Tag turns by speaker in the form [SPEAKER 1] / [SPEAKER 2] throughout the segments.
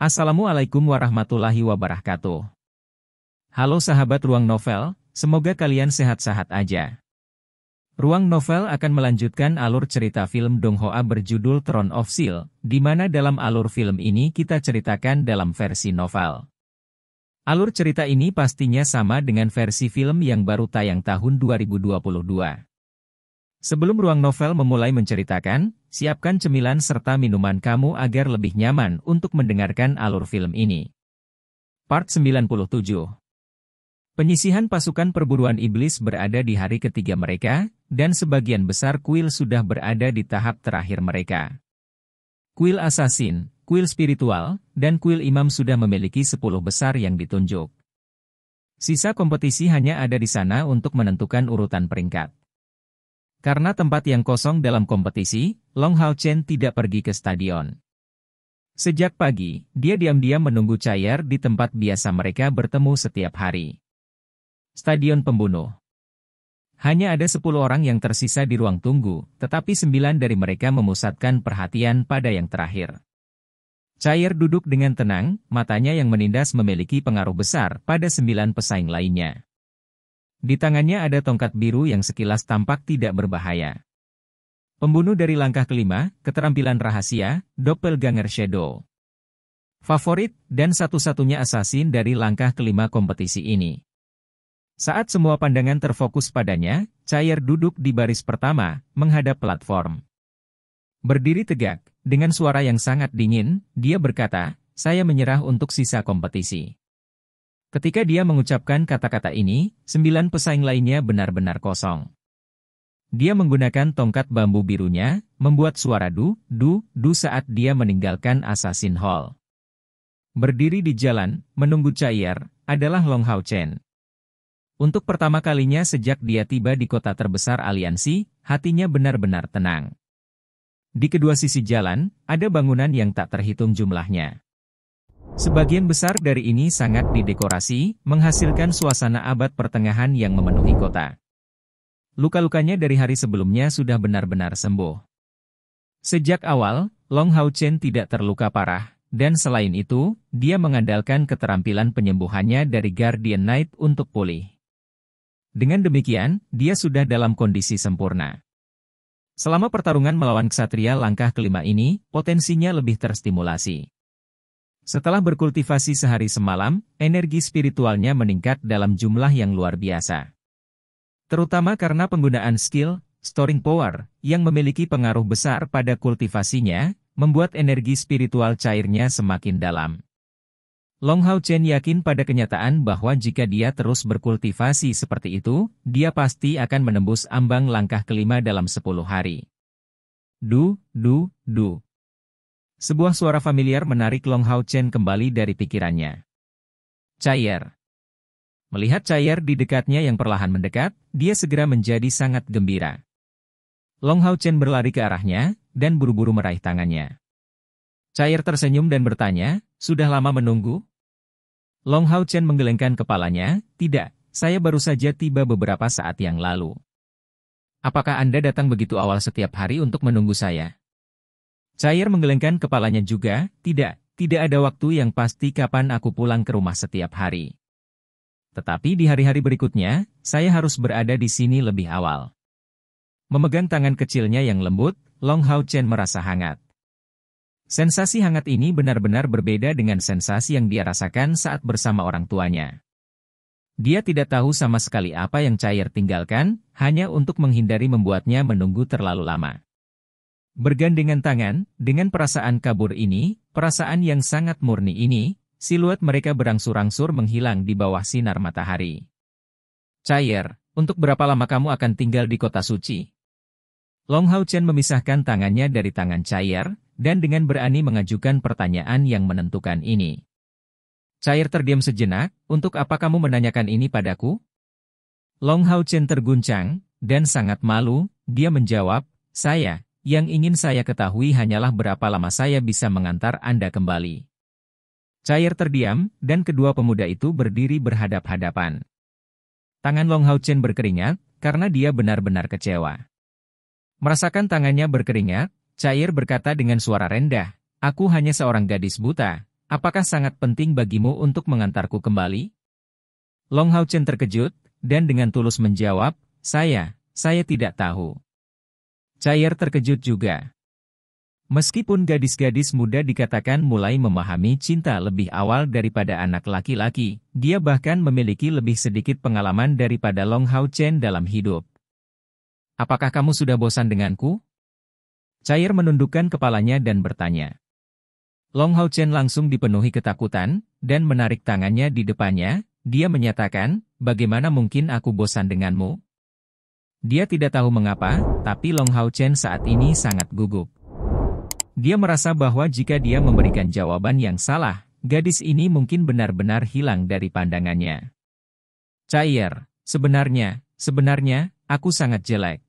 [SPEAKER 1] Assalamualaikum yeah warahmatullahi wabarakatuh. Halo sahabat Ruang Novel, semoga kalian sehat-sehat aja. Ruang novel akan melanjutkan alur cerita film Dong Hoa berjudul Throne of Seal, di mana dalam alur film ini kita ceritakan dalam versi novel. Alur cerita ini pastinya sama dengan versi film yang baru tayang tahun 2022. Sebelum ruang novel memulai menceritakan, siapkan cemilan serta minuman kamu agar lebih nyaman untuk mendengarkan alur film ini. Part 97 Penyisihan pasukan perburuan iblis berada di hari ketiga mereka, dan sebagian besar kuil sudah berada di tahap terakhir mereka. Kuil Assassin, kuil spiritual, dan kuil imam sudah memiliki sepuluh besar yang ditunjuk. Sisa kompetisi hanya ada di sana untuk menentukan urutan peringkat. Karena tempat yang kosong dalam kompetisi, Long Hao Chen tidak pergi ke stadion. Sejak pagi, dia diam-diam menunggu Cair di tempat biasa mereka bertemu setiap hari. Stadion Pembunuh. Hanya ada 10 orang yang tersisa di ruang tunggu, tetapi 9 dari mereka memusatkan perhatian pada yang terakhir. Cair duduk dengan tenang, matanya yang menindas memiliki pengaruh besar pada 9 pesaing lainnya. Di tangannya ada tongkat biru yang sekilas tampak tidak berbahaya. Pembunuh dari langkah kelima, keterampilan rahasia, Doppelganger Shadow. Favorit, dan satu-satunya assassin dari langkah kelima kompetisi ini. Saat semua pandangan terfokus padanya, Cair duduk di baris pertama, menghadap platform. Berdiri tegak, dengan suara yang sangat dingin, dia berkata, saya menyerah untuk sisa kompetisi. Ketika dia mengucapkan kata-kata ini, sembilan pesaing lainnya benar-benar kosong. Dia menggunakan tongkat bambu birunya, membuat suara du, du, du saat dia meninggalkan Assassin Hall. Berdiri di jalan, menunggu cair, adalah Long Hao Chen. Untuk pertama kalinya sejak dia tiba di kota terbesar aliansi, hatinya benar-benar tenang. Di kedua sisi jalan, ada bangunan yang tak terhitung jumlahnya. Sebagian besar dari ini sangat didekorasi, menghasilkan suasana abad pertengahan yang memenuhi kota. Luka-lukanya dari hari sebelumnya sudah benar-benar sembuh. Sejak awal, Long Hao Chen tidak terluka parah, dan selain itu, dia mengandalkan keterampilan penyembuhannya dari Guardian Knight untuk pulih. Dengan demikian, dia sudah dalam kondisi sempurna. Selama pertarungan melawan ksatria langkah kelima ini, potensinya lebih terstimulasi. Setelah berkultivasi sehari semalam, energi spiritualnya meningkat dalam jumlah yang luar biasa. Terutama karena penggunaan skill, storing power, yang memiliki pengaruh besar pada kultivasinya, membuat energi spiritual cairnya semakin dalam. Long Hao Chen yakin pada kenyataan bahwa jika dia terus berkultivasi seperti itu, dia pasti akan menembus ambang langkah kelima dalam sepuluh hari. Du, du, du. Sebuah suara familiar menarik Long Hao Chen kembali dari pikirannya. Cair. Melihat Cair di dekatnya yang perlahan mendekat, dia segera menjadi sangat gembira. Long Hao Chen berlari ke arahnya, dan buru-buru meraih tangannya. Cair tersenyum dan bertanya, sudah lama menunggu? Long Hao Chen menggelengkan kepalanya, tidak, saya baru saja tiba beberapa saat yang lalu. Apakah Anda datang begitu awal setiap hari untuk menunggu saya? Cair menggelengkan kepalanya juga, tidak, tidak ada waktu yang pasti kapan aku pulang ke rumah setiap hari. Tetapi di hari-hari berikutnya, saya harus berada di sini lebih awal. Memegang tangan kecilnya yang lembut, Long Hao Chen merasa hangat. Sensasi hangat ini benar-benar berbeda dengan sensasi yang dia rasakan saat bersama orang tuanya. Dia tidak tahu sama sekali apa yang Cair tinggalkan, hanya untuk menghindari membuatnya menunggu terlalu lama. Bergandengan tangan, dengan perasaan kabur ini, perasaan yang sangat murni ini, siluet mereka berangsur-angsur menghilang di bawah sinar matahari. Cair, untuk berapa lama kamu akan tinggal di kota suci? Long Hao Chen memisahkan tangannya dari tangan Cair, dan dengan berani mengajukan pertanyaan yang menentukan ini. Cair terdiam sejenak, untuk apa kamu menanyakan ini padaku? Long Hao Chen terguncang, dan sangat malu, dia menjawab, saya, yang ingin saya ketahui hanyalah berapa lama saya bisa mengantar Anda kembali. Cair terdiam, dan kedua pemuda itu berdiri berhadap-hadapan. Tangan Long Hao Chen berkeringat, karena dia benar-benar kecewa. Merasakan tangannya berkeringat, Cair berkata dengan suara rendah, Aku hanya seorang gadis buta, apakah sangat penting bagimu untuk mengantarku kembali? Long Hao Chen terkejut, dan dengan tulus menjawab, Saya, saya tidak tahu. Cair terkejut juga. Meskipun gadis-gadis muda dikatakan mulai memahami cinta lebih awal daripada anak laki-laki, dia bahkan memiliki lebih sedikit pengalaman daripada Long Hao Chen dalam hidup. Apakah kamu sudah bosan denganku? Cair menundukkan kepalanya dan bertanya. Long Hao Chen langsung dipenuhi ketakutan, dan menarik tangannya di depannya, dia menyatakan, bagaimana mungkin aku bosan denganmu? Dia tidak tahu mengapa, tapi Long Hao Chen saat ini sangat gugup. Dia merasa bahwa jika dia memberikan jawaban yang salah, gadis ini mungkin benar-benar hilang dari pandangannya. Cair, sebenarnya, sebenarnya, aku sangat jelek.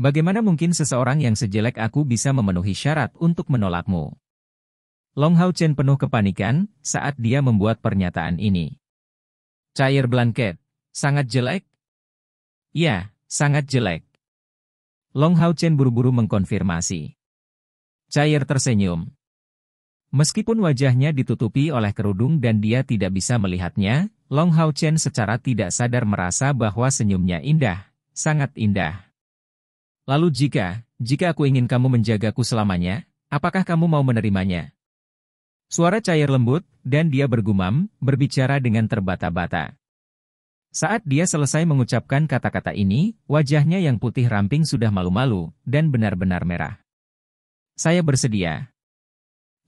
[SPEAKER 1] Bagaimana mungkin seseorang yang sejelek aku bisa memenuhi syarat untuk menolakmu? Long Hao Chen penuh kepanikan saat dia membuat pernyataan ini. Cair blanket, sangat jelek? Ya, sangat jelek. Long Hao Chen buru-buru mengkonfirmasi. Cair tersenyum. Meskipun wajahnya ditutupi oleh kerudung dan dia tidak bisa melihatnya, Long Hao Chen secara tidak sadar merasa bahwa senyumnya indah, sangat indah. Lalu jika, jika aku ingin kamu menjagaku selamanya, apakah kamu mau menerimanya? Suara cair lembut, dan dia bergumam, berbicara dengan terbata-bata. Saat dia selesai mengucapkan kata-kata ini, wajahnya yang putih ramping sudah malu-malu, dan benar-benar merah. Saya bersedia.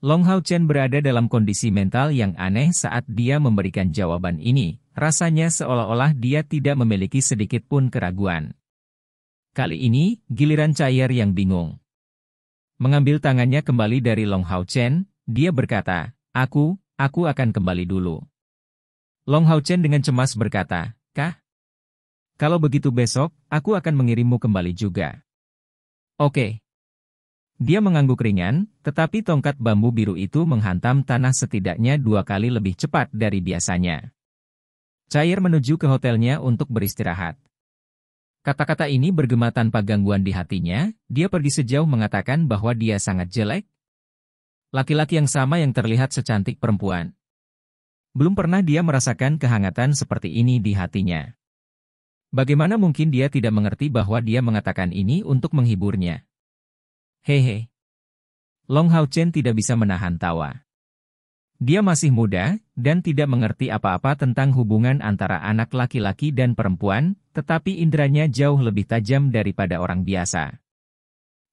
[SPEAKER 1] Long Hao Chen berada dalam kondisi mental yang aneh saat dia memberikan jawaban ini, rasanya seolah-olah dia tidak memiliki sedikit pun keraguan. Kali ini, giliran cair yang bingung. Mengambil tangannya kembali dari Long Hao Chen, dia berkata, Aku, aku akan kembali dulu. Long Hao Chen dengan cemas berkata, Kah? Kalau begitu besok, aku akan mengirimmu kembali juga. Oke. Dia mengangguk ringan, tetapi tongkat bambu biru itu menghantam tanah setidaknya dua kali lebih cepat dari biasanya. Cair menuju ke hotelnya untuk beristirahat. Kata-kata ini bergema tanpa gangguan di hatinya, dia pergi sejauh mengatakan bahwa dia sangat jelek. Laki-laki yang sama yang terlihat secantik perempuan. Belum pernah dia merasakan kehangatan seperti ini di hatinya. Bagaimana mungkin dia tidak mengerti bahwa dia mengatakan ini untuk menghiburnya? Hehe. Long Hao Chen tidak bisa menahan tawa. Dia masih muda dan tidak mengerti apa-apa tentang hubungan antara anak laki-laki dan perempuan, tetapi inderanya jauh lebih tajam daripada orang biasa.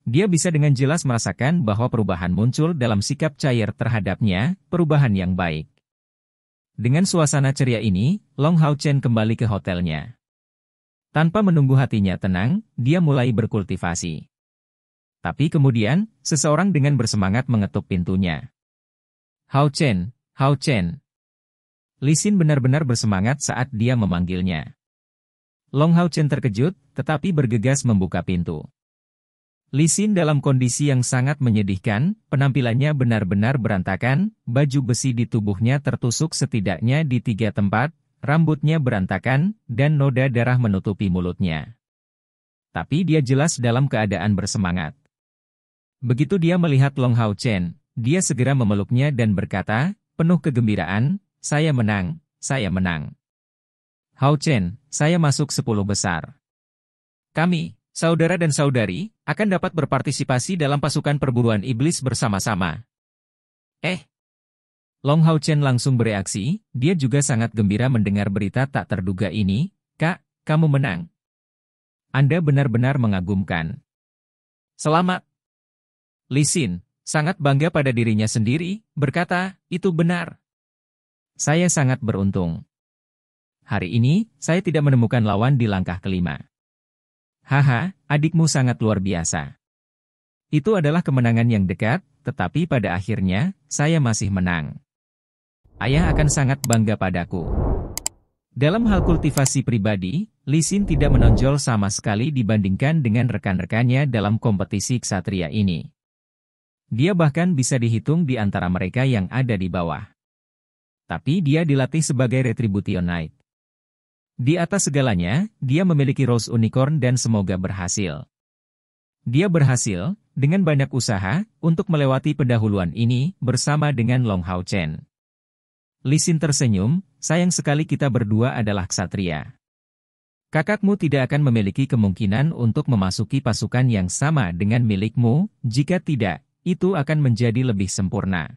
[SPEAKER 1] Dia bisa dengan jelas merasakan bahwa perubahan muncul dalam sikap cair terhadapnya, perubahan yang baik. Dengan suasana ceria ini, Long Hao Chen kembali ke hotelnya. Tanpa menunggu hatinya tenang, dia mulai berkultivasi. Tapi kemudian, seseorang dengan bersemangat mengetuk pintunya. Hao Chen, Hao Chen. Lisin benar-benar bersemangat saat dia memanggilnya. Long Hao Chen terkejut, tetapi bergegas membuka pintu. Lisin dalam kondisi yang sangat menyedihkan, penampilannya benar-benar berantakan, baju besi di tubuhnya tertusuk setidaknya di tiga tempat, rambutnya berantakan, dan noda darah menutupi mulutnya. Tapi dia jelas dalam keadaan bersemangat. Begitu dia melihat Long Hao Chen, dia segera memeluknya dan berkata, penuh kegembiraan, saya menang, saya menang. Hao Chen, saya masuk 10 besar. Kami, saudara dan saudari, akan dapat berpartisipasi dalam pasukan perburuan iblis bersama-sama. Eh, Long Hao Chen langsung bereaksi, dia juga sangat gembira mendengar berita tak terduga ini, Kak, kamu menang. Anda benar-benar mengagumkan. Selamat. Lisin, sangat bangga pada dirinya sendiri, berkata, itu benar. Saya sangat beruntung. Hari ini, saya tidak menemukan lawan di langkah kelima. Haha, adikmu sangat luar biasa. Itu adalah kemenangan yang dekat, tetapi pada akhirnya, saya masih menang. Ayah akan sangat bangga padaku. Dalam hal kultivasi pribadi, Lisin tidak menonjol sama sekali dibandingkan dengan rekan-rekannya dalam kompetisi ksatria ini. Dia bahkan bisa dihitung di antara mereka yang ada di bawah. Tapi dia dilatih sebagai Retribution Knight. Di atas segalanya, dia memiliki Rose Unicorn dan semoga berhasil. Dia berhasil, dengan banyak usaha, untuk melewati pendahuluan ini bersama dengan Long Hao Chen. Lisin tersenyum, sayang sekali kita berdua adalah ksatria. Kakakmu tidak akan memiliki kemungkinan untuk memasuki pasukan yang sama dengan milikmu, jika tidak, itu akan menjadi lebih sempurna.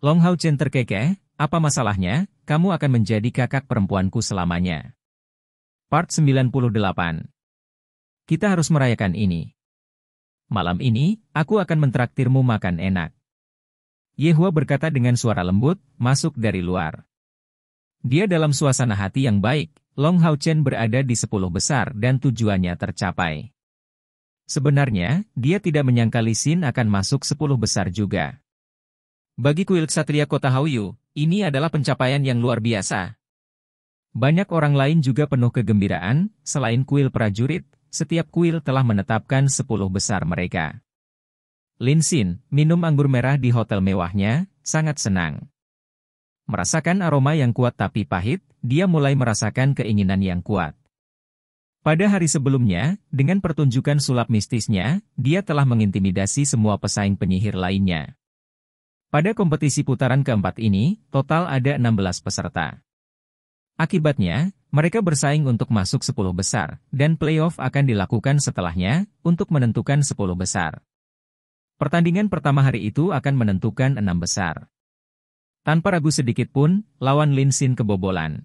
[SPEAKER 1] Long Hao Chen terkekeh, apa masalahnya, kamu akan menjadi kakak perempuanku selamanya. Part 98 Kita harus merayakan ini. Malam ini, aku akan mentraktirmu makan enak. Yehua berkata dengan suara lembut, masuk dari luar. Dia dalam suasana hati yang baik, Long Hao Chen berada di sepuluh besar dan tujuannya tercapai. Sebenarnya, dia tidak menyangka Lisin akan masuk sepuluh besar juga. Bagi kuil Ksatria Kota Hauyu, ini adalah pencapaian yang luar biasa. Banyak orang lain juga penuh kegembiraan, selain kuil prajurit, setiap kuil telah menetapkan sepuluh besar mereka. Lin Sin, minum anggur merah di hotel mewahnya, sangat senang. Merasakan aroma yang kuat tapi pahit, dia mulai merasakan keinginan yang kuat. Pada hari sebelumnya, dengan pertunjukan sulap mistisnya, dia telah mengintimidasi semua pesaing penyihir lainnya. Pada kompetisi putaran keempat ini, total ada 16 peserta. Akibatnya, mereka bersaing untuk masuk 10 besar, dan playoff akan dilakukan setelahnya untuk menentukan 10 besar. Pertandingan pertama hari itu akan menentukan 6 besar. Tanpa ragu sedikit pun, lawan Lin Xin kebobolan.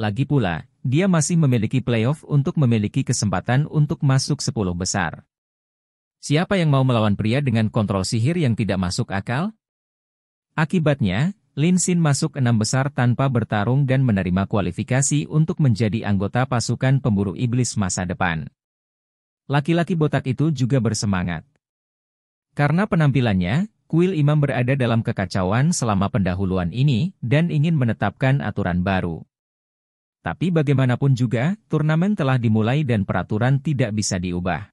[SPEAKER 1] Lagi pula, dia masih memiliki playoff untuk memiliki kesempatan untuk masuk 10 besar. Siapa yang mau melawan pria dengan kontrol sihir yang tidak masuk akal? Akibatnya, Lin Xin masuk enam besar tanpa bertarung dan menerima kualifikasi untuk menjadi anggota pasukan pemburu iblis masa depan. Laki-laki botak itu juga bersemangat. Karena penampilannya, Kuil Imam berada dalam kekacauan selama pendahuluan ini dan ingin menetapkan aturan baru. Tapi bagaimanapun juga, turnamen telah dimulai dan peraturan tidak bisa diubah.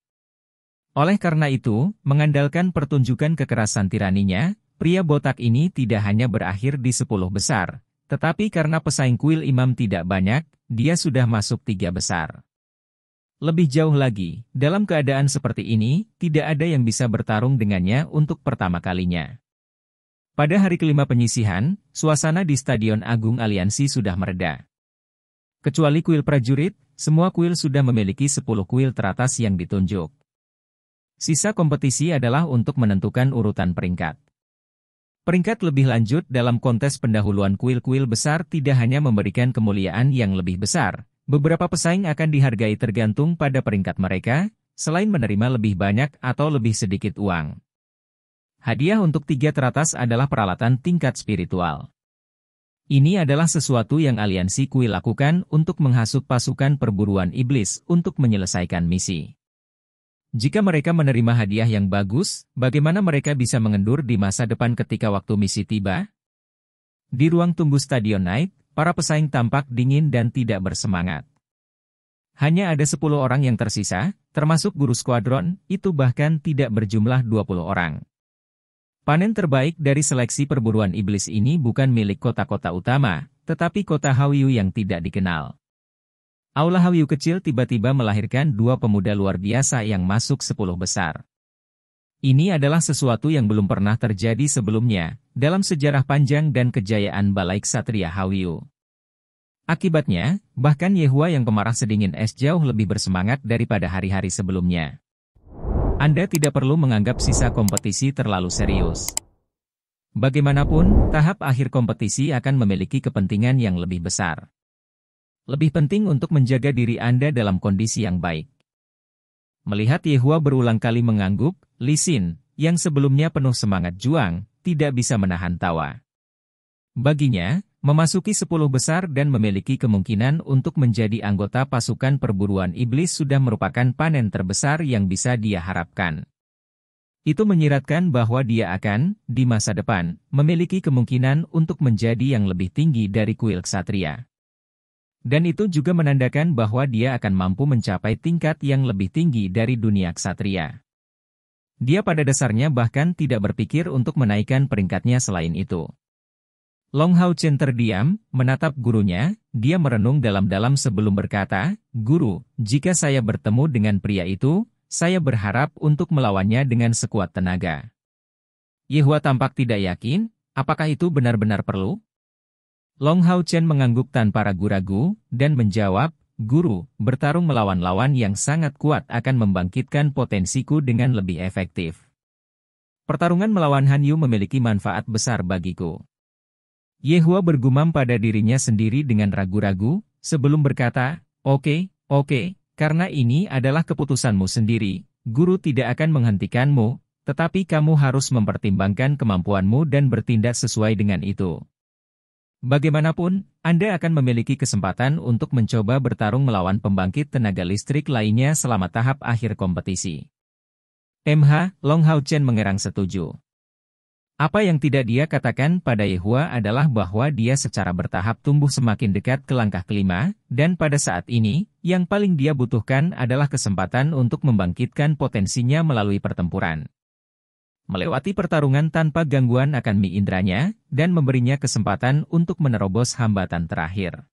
[SPEAKER 1] Oleh karena itu, mengandalkan pertunjukan kekerasan tiraninya, pria botak ini tidak hanya berakhir di sepuluh besar, tetapi karena pesaing kuil imam tidak banyak, dia sudah masuk tiga besar. Lebih jauh lagi, dalam keadaan seperti ini, tidak ada yang bisa bertarung dengannya untuk pertama kalinya. Pada hari kelima penyisihan, suasana di Stadion Agung Aliansi sudah mereda. Kecuali kuil prajurit, semua kuil sudah memiliki 10 kuil teratas yang ditunjuk. Sisa kompetisi adalah untuk menentukan urutan peringkat. Peringkat lebih lanjut dalam kontes pendahuluan kuil-kuil besar tidak hanya memberikan kemuliaan yang lebih besar, beberapa pesaing akan dihargai tergantung pada peringkat mereka, selain menerima lebih banyak atau lebih sedikit uang. Hadiah untuk tiga teratas adalah peralatan tingkat spiritual. Ini adalah sesuatu yang aliansi Kui lakukan untuk menghasut pasukan perburuan iblis untuk menyelesaikan misi. Jika mereka menerima hadiah yang bagus, bagaimana mereka bisa mengendur di masa depan ketika waktu misi tiba? Di ruang tunggu Stadion Night, para pesaing tampak dingin dan tidak bersemangat. Hanya ada 10 orang yang tersisa, termasuk guru skuadron, itu bahkan tidak berjumlah 20 orang. Panen terbaik dari seleksi perburuan iblis ini bukan milik kota-kota utama, tetapi kota Hawyu yang tidak dikenal. Aula Hawyu kecil tiba-tiba melahirkan dua pemuda luar biasa yang masuk sepuluh besar. Ini adalah sesuatu yang belum pernah terjadi sebelumnya, dalam sejarah panjang dan kejayaan Balai Ksatria Hawyu. Akibatnya, bahkan Yehua yang pemarah sedingin es jauh lebih bersemangat daripada hari-hari sebelumnya. Anda tidak perlu menganggap sisa kompetisi terlalu serius. Bagaimanapun, tahap akhir kompetisi akan memiliki kepentingan yang lebih besar. Lebih penting untuk menjaga diri Anda dalam kondisi yang baik. Melihat Yehua berulang kali mengangguk, Lisin, yang sebelumnya penuh semangat juang, tidak bisa menahan tawa. Baginya, Memasuki 10 besar dan memiliki kemungkinan untuk menjadi anggota pasukan perburuan iblis sudah merupakan panen terbesar yang bisa dia harapkan. Itu menyiratkan bahwa dia akan, di masa depan, memiliki kemungkinan untuk menjadi yang lebih tinggi dari kuil ksatria. Dan itu juga menandakan bahwa dia akan mampu mencapai tingkat yang lebih tinggi dari dunia ksatria. Dia pada dasarnya bahkan tidak berpikir untuk menaikkan peringkatnya selain itu. Long Hao Chen terdiam, menatap gurunya, dia merenung dalam-dalam sebelum berkata, Guru, jika saya bertemu dengan pria itu, saya berharap untuk melawannya dengan sekuat tenaga. Yehua tampak tidak yakin, apakah itu benar-benar perlu? Long Hao Chen mengangguk tanpa ragu-ragu, dan menjawab, Guru, bertarung melawan lawan yang sangat kuat akan membangkitkan potensiku dengan lebih efektif. Pertarungan melawan Han Yu memiliki manfaat besar bagiku. Yehua bergumam pada dirinya sendiri dengan ragu-ragu, sebelum berkata, Oke, okay, oke, okay, karena ini adalah keputusanmu sendiri, guru tidak akan menghentikanmu, tetapi kamu harus mempertimbangkan kemampuanmu dan bertindak sesuai dengan itu. Bagaimanapun, Anda akan memiliki kesempatan untuk mencoba bertarung melawan pembangkit tenaga listrik lainnya selama tahap akhir kompetisi. MH, Long Hao Chen mengerang setuju. Apa yang tidak dia katakan pada Yehua adalah bahwa dia secara bertahap tumbuh semakin dekat ke langkah kelima, dan pada saat ini, yang paling dia butuhkan adalah kesempatan untuk membangkitkan potensinya melalui pertempuran. Melewati pertarungan tanpa gangguan akan mi indranya, dan memberinya kesempatan untuk menerobos hambatan terakhir.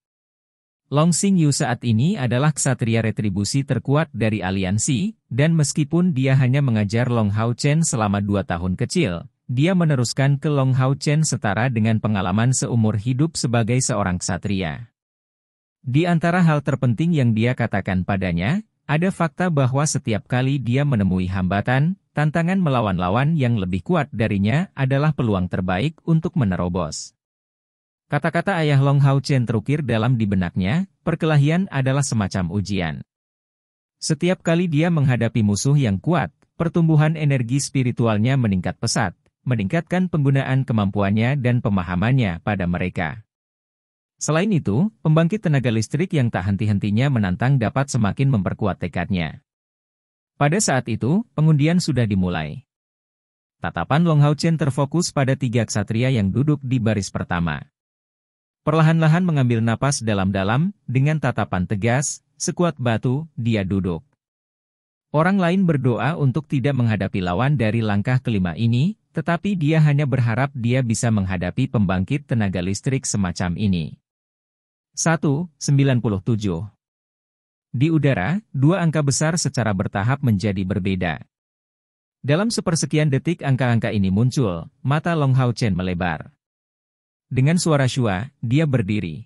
[SPEAKER 1] Long Sing Yu saat ini adalah ksatria retribusi terkuat dari aliansi, dan meskipun dia hanya mengajar Long Hao Chen selama dua tahun kecil, dia meneruskan ke Long Hao Chen setara dengan pengalaman seumur hidup sebagai seorang ksatria. Di antara hal terpenting yang dia katakan padanya, ada fakta bahwa setiap kali dia menemui hambatan, tantangan melawan lawan yang lebih kuat darinya adalah peluang terbaik untuk menerobos. Kata-kata ayah Long Hao Chen terukir dalam di benaknya, perkelahian adalah semacam ujian. Setiap kali dia menghadapi musuh yang kuat, pertumbuhan energi spiritualnya meningkat pesat, meningkatkan penggunaan kemampuannya dan pemahamannya pada mereka. Selain itu, pembangkit tenaga listrik yang tak henti-hentinya menantang dapat semakin memperkuat tekadnya. Pada saat itu, pengundian sudah dimulai. Tatapan Long Hao Chen terfokus pada tiga ksatria yang duduk di baris pertama. Perlahan-lahan mengambil napas dalam-dalam, dengan tatapan tegas, sekuat batu, dia duduk. Orang lain berdoa untuk tidak menghadapi lawan dari langkah kelima ini, tetapi dia hanya berharap dia bisa menghadapi pembangkit tenaga listrik semacam ini. 1.97 Di udara, dua angka besar secara bertahap menjadi berbeda. Dalam sepersekian detik angka-angka ini muncul, mata Long Hao Chen melebar. Dengan suara shua, dia berdiri.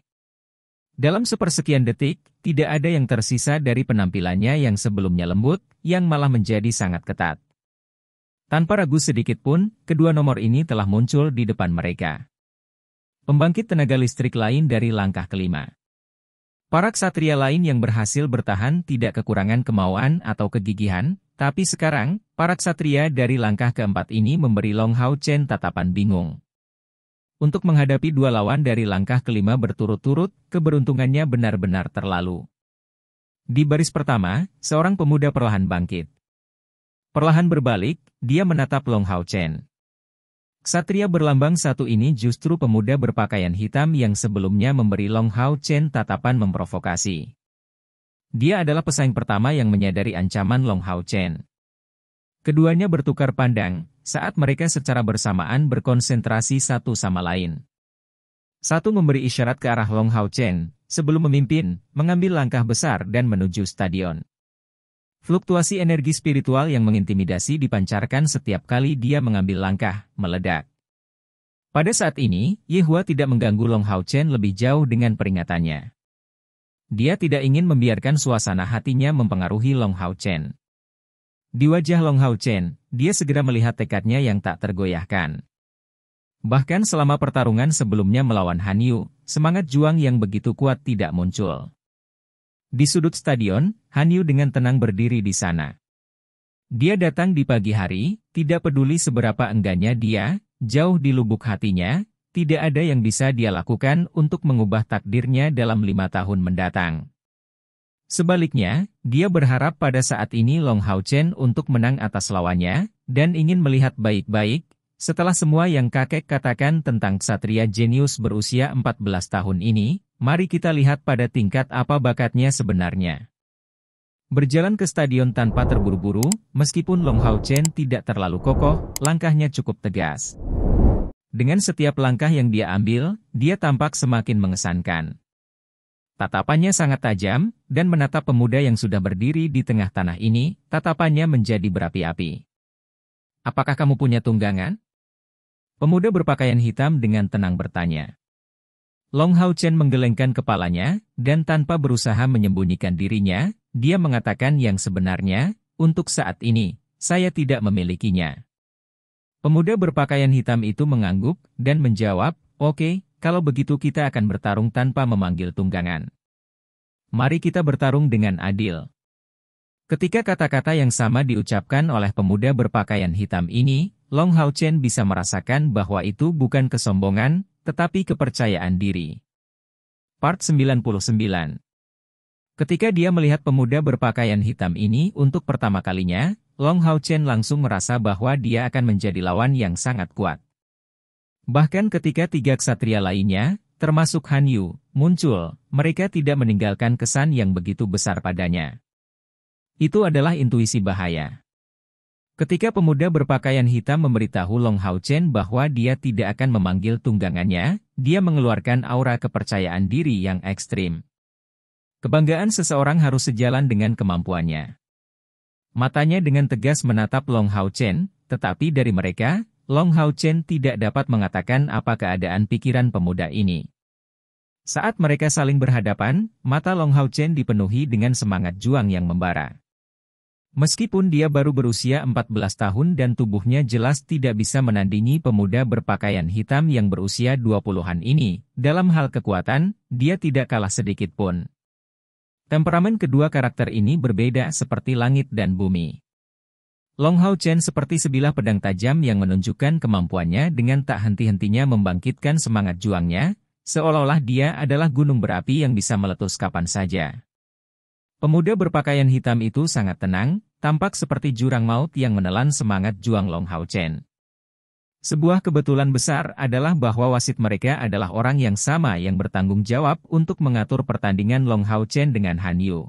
[SPEAKER 1] Dalam sepersekian detik, tidak ada yang tersisa dari penampilannya yang sebelumnya lembut, yang malah menjadi sangat ketat. Tanpa ragu sedikit pun, kedua nomor ini telah muncul di depan mereka. Pembangkit tenaga listrik lain dari langkah kelima. Para ksatria lain yang berhasil bertahan tidak kekurangan kemauan atau kegigihan, tapi sekarang, para ksatria dari langkah keempat ini memberi Long Hao Chen tatapan bingung. Untuk menghadapi dua lawan dari langkah kelima berturut-turut, keberuntungannya benar-benar terlalu. Di baris pertama, seorang pemuda perlahan bangkit. Perlahan berbalik, dia menatap Long Hao Chen. Ksatria berlambang satu ini justru pemuda berpakaian hitam yang sebelumnya memberi Long Hao Chen tatapan memprovokasi. Dia adalah pesaing pertama yang menyadari ancaman Long Hao Chen. Keduanya bertukar pandang saat mereka secara bersamaan berkonsentrasi satu sama lain. Satu memberi isyarat ke arah Long Hao Chen sebelum memimpin, mengambil langkah besar dan menuju stadion. Fluktuasi energi spiritual yang mengintimidasi dipancarkan setiap kali dia mengambil langkah, meledak. Pada saat ini, Yehua tidak mengganggu Long Hao Chen lebih jauh dengan peringatannya. Dia tidak ingin membiarkan suasana hatinya mempengaruhi Long Hao Chen. Di wajah Long Hao Chen, dia segera melihat tekadnya yang tak tergoyahkan. Bahkan selama pertarungan sebelumnya melawan Han Yu, semangat juang yang begitu kuat tidak muncul. Di sudut stadion, Han Yu dengan tenang berdiri di sana. Dia datang di pagi hari, tidak peduli seberapa enggannya dia, jauh di lubuk hatinya, tidak ada yang bisa dia lakukan untuk mengubah takdirnya dalam lima tahun mendatang. Sebaliknya, dia berharap pada saat ini Long Hao Chen untuk menang atas lawannya, dan ingin melihat baik-baik, setelah semua yang kakek katakan tentang ksatria jenius berusia 14 tahun ini, Mari kita lihat pada tingkat apa bakatnya sebenarnya. Berjalan ke stadion tanpa terburu-buru, meskipun Long Hao Chen tidak terlalu kokoh, langkahnya cukup tegas. Dengan setiap langkah yang dia ambil, dia tampak semakin mengesankan. Tatapannya sangat tajam, dan menatap pemuda yang sudah berdiri di tengah tanah ini, tatapannya menjadi berapi-api. Apakah kamu punya tunggangan? Pemuda berpakaian hitam dengan tenang bertanya. Long Hao Chen menggelengkan kepalanya, dan tanpa berusaha menyembunyikan dirinya, dia mengatakan yang sebenarnya, untuk saat ini, saya tidak memilikinya. Pemuda berpakaian hitam itu mengangguk, dan menjawab, oke, okay, kalau begitu kita akan bertarung tanpa memanggil tunggangan. Mari kita bertarung dengan adil. Ketika kata-kata yang sama diucapkan oleh pemuda berpakaian hitam ini, Long Hao Chen bisa merasakan bahwa itu bukan kesombongan, tetapi kepercayaan diri. Part 99 Ketika dia melihat pemuda berpakaian hitam ini untuk pertama kalinya, Long Hao Chen langsung merasa bahwa dia akan menjadi lawan yang sangat kuat. Bahkan ketika tiga ksatria lainnya, termasuk Han Yu, muncul, mereka tidak meninggalkan kesan yang begitu besar padanya. Itu adalah intuisi bahaya. Ketika pemuda berpakaian hitam memberitahu Long Hao Chen bahwa dia tidak akan memanggil tunggangannya, dia mengeluarkan aura kepercayaan diri yang ekstrim. Kebanggaan seseorang harus sejalan dengan kemampuannya. Matanya dengan tegas menatap Long Hao Chen, tetapi dari mereka, Long Hao Chen tidak dapat mengatakan apa keadaan pikiran pemuda ini. Saat mereka saling berhadapan, mata Long Hao Chen dipenuhi dengan semangat juang yang membara. Meskipun dia baru berusia 14 tahun dan tubuhnya jelas tidak bisa menandingi pemuda berpakaian hitam yang berusia 20-an ini, dalam hal kekuatan, dia tidak kalah sedikit pun. Temperamen kedua karakter ini berbeda seperti langit dan bumi. Long Hao Chen seperti sebilah pedang tajam yang menunjukkan kemampuannya dengan tak henti-hentinya membangkitkan semangat juangnya, seolah-olah dia adalah gunung berapi yang bisa meletus kapan saja. Pemuda berpakaian hitam itu sangat tenang, tampak seperti jurang maut yang menelan semangat Juang Long Hao Chen. Sebuah kebetulan besar adalah bahwa wasit mereka adalah orang yang sama yang bertanggung jawab untuk mengatur pertandingan Long Hao Chen dengan Han Yu.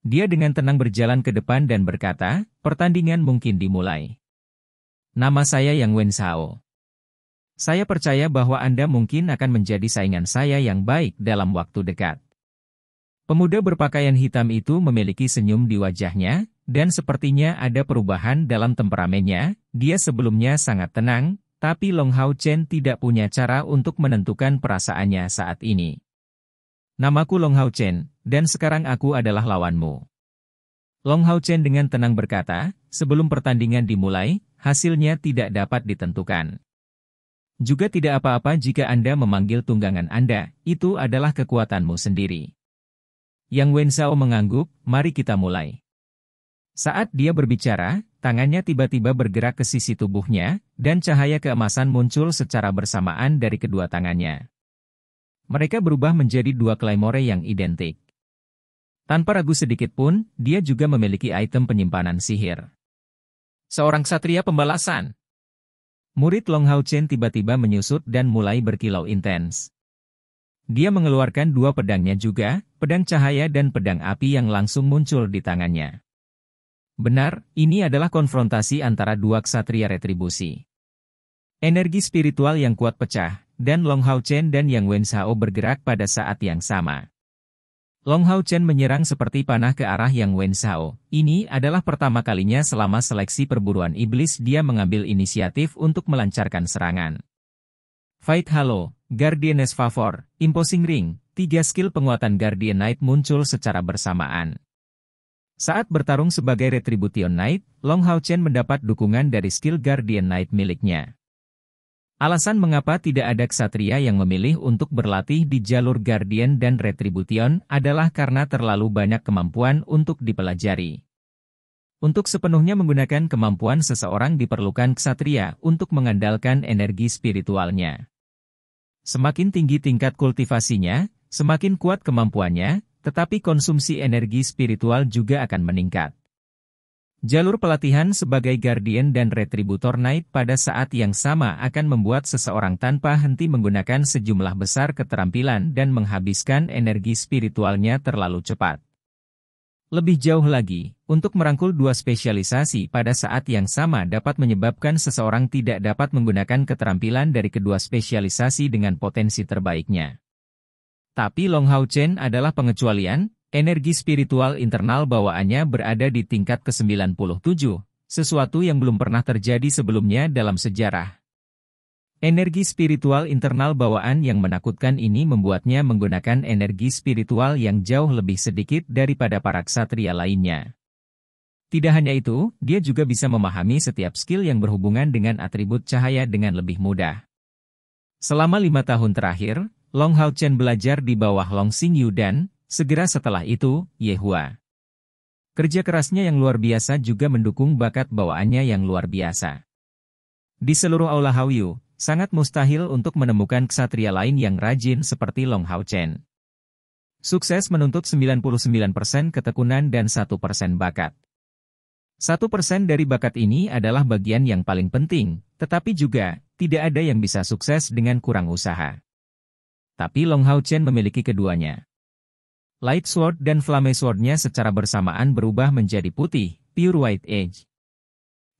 [SPEAKER 1] Dia dengan tenang berjalan ke depan dan berkata, pertandingan mungkin dimulai. Nama saya Yang Wen Shao. Saya percaya bahwa Anda mungkin akan menjadi saingan saya yang baik dalam waktu dekat. Pemuda berpakaian hitam itu memiliki senyum di wajahnya, dan sepertinya ada perubahan dalam temperamennya, dia sebelumnya sangat tenang, tapi Long Hao Chen tidak punya cara untuk menentukan perasaannya saat ini. Namaku Long Hao Chen, dan sekarang aku adalah lawanmu. Long Hao Chen dengan tenang berkata, sebelum pertandingan dimulai, hasilnya tidak dapat ditentukan. Juga tidak apa-apa jika Anda memanggil tunggangan Anda, itu adalah kekuatanmu sendiri. Yang Wenzhao mengangguk, mari kita mulai. Saat dia berbicara, tangannya tiba-tiba bergerak ke sisi tubuhnya, dan cahaya keemasan muncul secara bersamaan dari kedua tangannya. Mereka berubah menjadi dua claymore yang identik. Tanpa ragu sedikit pun, dia juga memiliki item penyimpanan sihir. Seorang satria pembalasan. Murid Long Hao Chen tiba-tiba menyusut dan mulai berkilau intens. Dia mengeluarkan dua pedangnya juga, pedang cahaya dan pedang api yang langsung muncul di tangannya. Benar, ini adalah konfrontasi antara dua ksatria retribusi. Energi spiritual yang kuat pecah, dan Long Hao Chen dan Yang Wen Xiao bergerak pada saat yang sama. Long Hao Chen menyerang seperti panah ke arah Yang Wen Xiao. Ini adalah pertama kalinya selama seleksi perburuan iblis dia mengambil inisiatif untuk melancarkan serangan. Fight Halo, Guardianes Favor, Imposing Ring, tiga skill penguatan Guardian Knight muncul secara bersamaan. Saat bertarung sebagai Retribution Knight, Long Hao Chen mendapat dukungan dari skill Guardian Knight miliknya. Alasan mengapa tidak ada ksatria yang memilih untuk berlatih di jalur Guardian dan Retribution adalah karena terlalu banyak kemampuan untuk dipelajari. Untuk sepenuhnya menggunakan kemampuan seseorang diperlukan ksatria untuk mengandalkan energi spiritualnya. Semakin tinggi tingkat kultivasinya, semakin kuat kemampuannya, tetapi konsumsi energi spiritual juga akan meningkat. Jalur pelatihan sebagai guardian dan retributor naik pada saat yang sama akan membuat seseorang tanpa henti menggunakan sejumlah besar keterampilan dan menghabiskan energi spiritualnya terlalu cepat. Lebih jauh lagi, untuk merangkul dua spesialisasi pada saat yang sama dapat menyebabkan seseorang tidak dapat menggunakan keterampilan dari kedua spesialisasi dengan potensi terbaiknya. Tapi Long Hao Chen adalah pengecualian, energi spiritual internal bawaannya berada di tingkat ke-97, sesuatu yang belum pernah terjadi sebelumnya dalam sejarah. Energi spiritual internal bawaan yang menakutkan ini membuatnya menggunakan energi spiritual yang jauh lebih sedikit daripada para ksatria lainnya. Tidak hanya itu, dia juga bisa memahami setiap skill yang berhubungan dengan atribut cahaya dengan lebih mudah. Selama lima tahun terakhir, Long Hao Chen belajar di bawah Long Xing Yu dan, segera setelah itu, Ye Hua. Kerja kerasnya yang luar biasa juga mendukung bakat bawaannya yang luar biasa. Di seluruh aula Yu, Sangat mustahil untuk menemukan ksatria lain yang rajin seperti Long Hao Chen. Sukses menuntut 99% ketekunan dan 1% bakat. 1% dari bakat ini adalah bagian yang paling penting, tetapi juga, tidak ada yang bisa sukses dengan kurang usaha. Tapi Long Hao Chen memiliki keduanya. Light Sword dan Flame Sword-nya secara bersamaan berubah menjadi putih, Pure White Edge.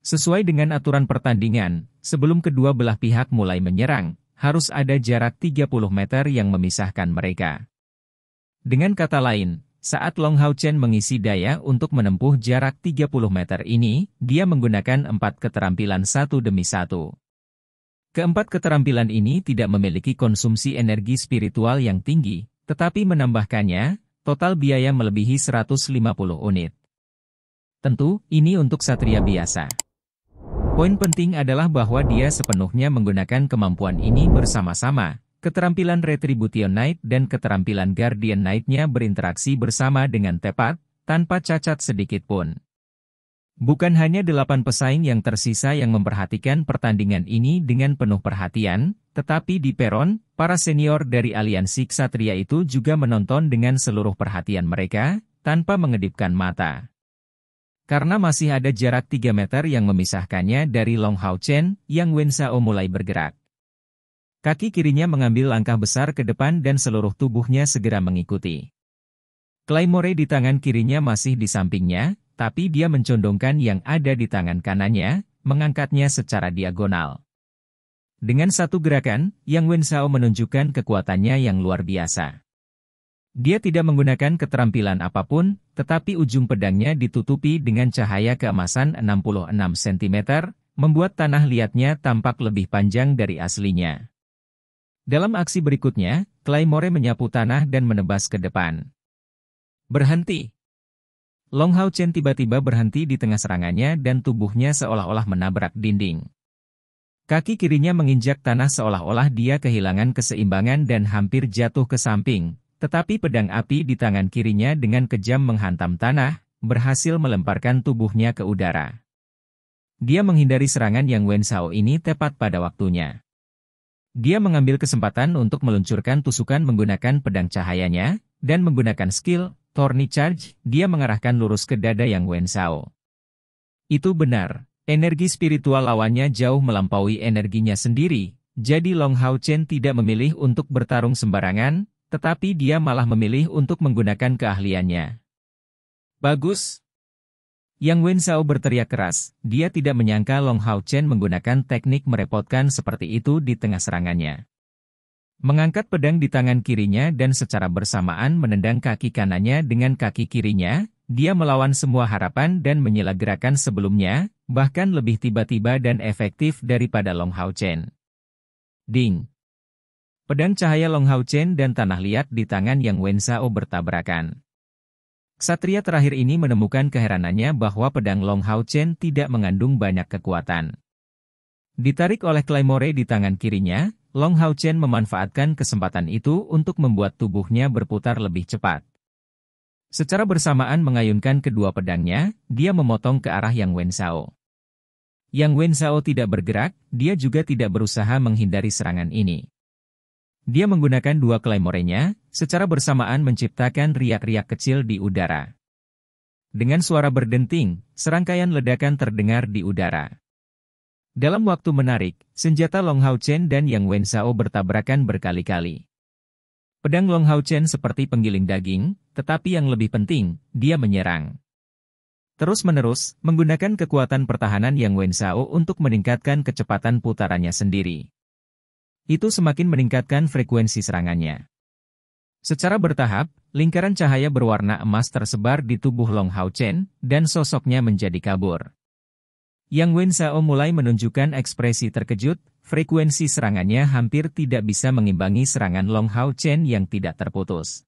[SPEAKER 1] Sesuai dengan aturan pertandingan, sebelum kedua belah pihak mulai menyerang, harus ada jarak 30 meter yang memisahkan mereka. Dengan kata lain, saat Long Hao Chen mengisi daya untuk menempuh jarak 30 meter ini, dia menggunakan empat keterampilan satu demi satu. Keempat keterampilan ini tidak memiliki konsumsi energi spiritual yang tinggi, tetapi menambahkannya, total biaya melebihi 150 unit. Tentu, ini untuk satria biasa. Poin penting adalah bahwa dia sepenuhnya menggunakan kemampuan ini bersama-sama. Keterampilan Retribution Knight dan keterampilan Guardian Knight-nya berinteraksi bersama dengan tepat, tanpa cacat sedikit pun. Bukan hanya delapan pesaing yang tersisa yang memperhatikan pertandingan ini dengan penuh perhatian, tetapi di peron, para senior dari aliansi Ksatria itu juga menonton dengan seluruh perhatian mereka, tanpa mengedipkan mata. Karena masih ada jarak 3 meter yang memisahkannya dari Long Hao Chen, yang Wen Sao mulai bergerak. Kaki kirinya mengambil langkah besar ke depan dan seluruh tubuhnya segera mengikuti. Claymore di tangan kirinya masih di sampingnya, tapi dia mencondongkan yang ada di tangan kanannya, mengangkatnya secara diagonal. Dengan satu gerakan, Yang Wen Sao menunjukkan kekuatannya yang luar biasa. Dia tidak menggunakan keterampilan apapun, tetapi ujung pedangnya ditutupi dengan cahaya keemasan 66 cm, membuat tanah liatnya tampak lebih panjang dari aslinya. Dalam aksi berikutnya, Claymore menyapu tanah dan menebas ke depan. Berhenti! Long Hao Chen tiba-tiba berhenti di tengah serangannya dan tubuhnya seolah-olah menabrak dinding. Kaki kirinya menginjak tanah seolah-olah dia kehilangan keseimbangan dan hampir jatuh ke samping, tetapi pedang api di tangan kirinya dengan kejam menghantam tanah, berhasil melemparkan tubuhnya ke udara. Dia menghindari serangan yang Wen Shao ini tepat pada waktunya. Dia mengambil kesempatan untuk meluncurkan tusukan menggunakan pedang cahayanya, dan menggunakan skill, Torni Charge, dia mengarahkan lurus ke dada yang Wen Shao. Itu benar, energi spiritual lawannya jauh melampaui energinya sendiri, jadi Long Hao Chen tidak memilih untuk bertarung sembarangan, tetapi dia malah memilih untuk menggunakan keahliannya. Bagus. Yang Zhao berteriak keras, dia tidak menyangka Long Hao Chen menggunakan teknik merepotkan seperti itu di tengah serangannya. Mengangkat pedang di tangan kirinya dan secara bersamaan menendang kaki kanannya dengan kaki kirinya, dia melawan semua harapan dan menyela gerakan sebelumnya, bahkan lebih tiba-tiba dan efektif daripada Long Hao Chen. Ding! Pedang cahaya Long Hao Chen dan tanah liat di tangan Yang Wen Sao bertabrakan. Satria terakhir ini menemukan keheranannya bahwa pedang Long Hao Chen tidak mengandung banyak kekuatan. Ditarik oleh Claymore di tangan kirinya, Long Hao Chen memanfaatkan kesempatan itu untuk membuat tubuhnya berputar lebih cepat. Secara bersamaan mengayunkan kedua pedangnya, dia memotong ke arah Yang Wen Sao. Yang Wen Sao tidak bergerak, dia juga tidak berusaha menghindari serangan ini. Dia menggunakan dua claymore-nya, secara bersamaan menciptakan riak-riak kecil di udara. Dengan suara berdenting, serangkaian ledakan terdengar di udara. Dalam waktu menarik, senjata Long Hao Chen dan Yang Wen bertabrakan berkali-kali. Pedang Long Hao Chen seperti penggiling daging, tetapi yang lebih penting, dia menyerang. Terus-menerus, menggunakan kekuatan pertahanan Yang Wen untuk meningkatkan kecepatan putarannya sendiri itu semakin meningkatkan frekuensi serangannya. Secara bertahap, lingkaran cahaya berwarna emas tersebar di tubuh Long Hao Chen, dan sosoknya menjadi kabur. Yang Wen Sao mulai menunjukkan ekspresi terkejut, frekuensi serangannya hampir tidak bisa mengimbangi serangan Long Hao Chen yang tidak terputus.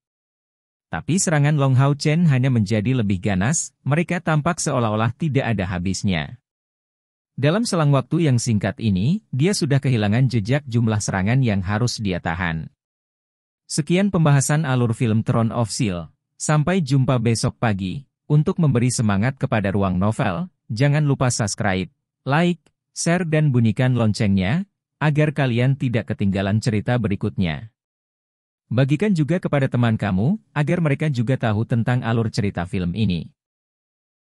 [SPEAKER 1] Tapi serangan Long Hao Chen hanya menjadi lebih ganas, mereka tampak seolah-olah tidak ada habisnya. Dalam selang waktu yang singkat ini, dia sudah kehilangan jejak jumlah serangan yang harus dia tahan. Sekian pembahasan alur film Throne of Seal. Sampai jumpa besok pagi. Untuk memberi semangat kepada ruang novel, jangan lupa subscribe, like, share dan bunyikan loncengnya, agar kalian tidak ketinggalan cerita berikutnya. Bagikan juga kepada teman kamu, agar mereka juga tahu tentang alur cerita film ini.